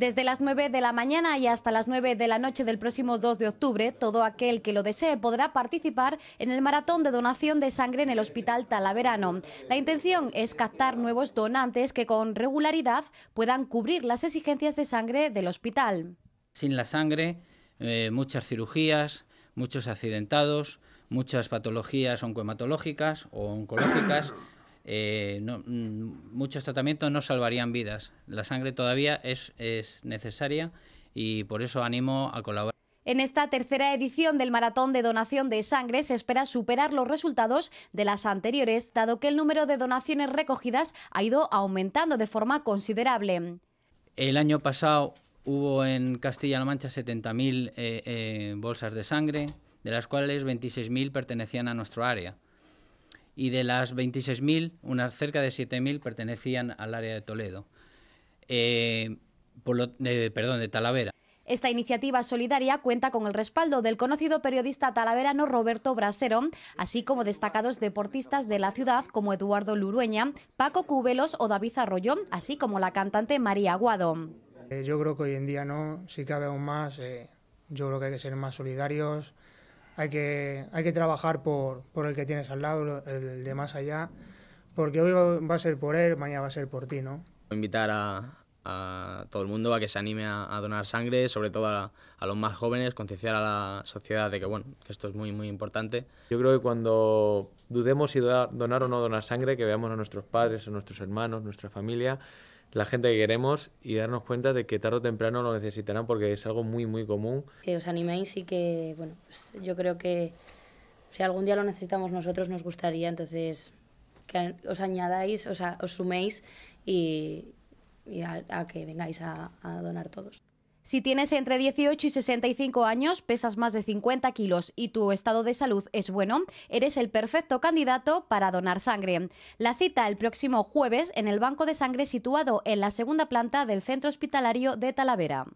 desde las 9 de la mañana y hasta las 9 de la noche del próximo 2 de octubre. Todo aquel que lo desee podrá participar en el maratón de donación de sangre en el Hospital Talaverano. La intención es captar nuevos donantes que con regularidad puedan cubrir las exigencias de sangre del hospital. Sin la sangre, eh, muchas cirugías, muchos accidentados, muchas patologías oncohematológicas o oncológicas eh, mm, muchos tratamientos no salvarían vidas. La sangre todavía es, necesaria y por eso animo a colaborar. En esta tercera edición del Maratón de Donación de Sangre se espera superar los resultados de las anteriores, dado que el número de donaciones recogidas ha ido aumentando de forma considerable. El año pasado hubo en Castilla-La Mancha 70.000 eh, eh, bolsas de sangre, de las cuales 26.000 pertenecían a nuestro área y de las 26.000, unas cerca de 7.000 pertenecían al área de Toledo, eh, por perdón, de Talavera. Esta iniciativa solidaria cuenta con el respaldo del conocido periodista talaverano Roberto Brasero, así como destacados deportistas de la ciudad como Eduardo Lurueña, Paco Cubelos o David Arroyo, así como la cantante María Aguado. Eh, yo creo que hoy en día no, sí que aún más, eh, yo creo que hay que ser más solidarios, hay que, hay que trabajar por, por el que tienes al lado, el de más allá, porque hoy va, a ser por él, mañana va a ser por ti, ¿no? Invitar a, todo el mundo a que se anime a, donar sangre, sobre todo a, los más jóvenes, concienciar a la sociedad de que, bueno, esto es muy, muy importante. Yo creo que cuando dudemos si donar o no donar sangre, que veamos a nuestros padres, a nuestros hermanos, nuestra familia, la gente que queremos y darnos cuenta de que tarde o temprano lo necesitarán porque es algo muy, muy común. Que os animéis y que, bueno, pues yo creo que si algún día lo necesitamos nosotros nos gustaría, entonces que os añadáis, os suméis y, a, que vengáis a, a donar todos. Si tienes entre 18 y 65 años, pesas más de 50 kilos y tu estado de salud es bueno, eres el perfecto candidato para donar sangre. La cita el próximo jueves en el Banco de Sangre situado en la segunda planta del Centro Hospitalario de Talavera.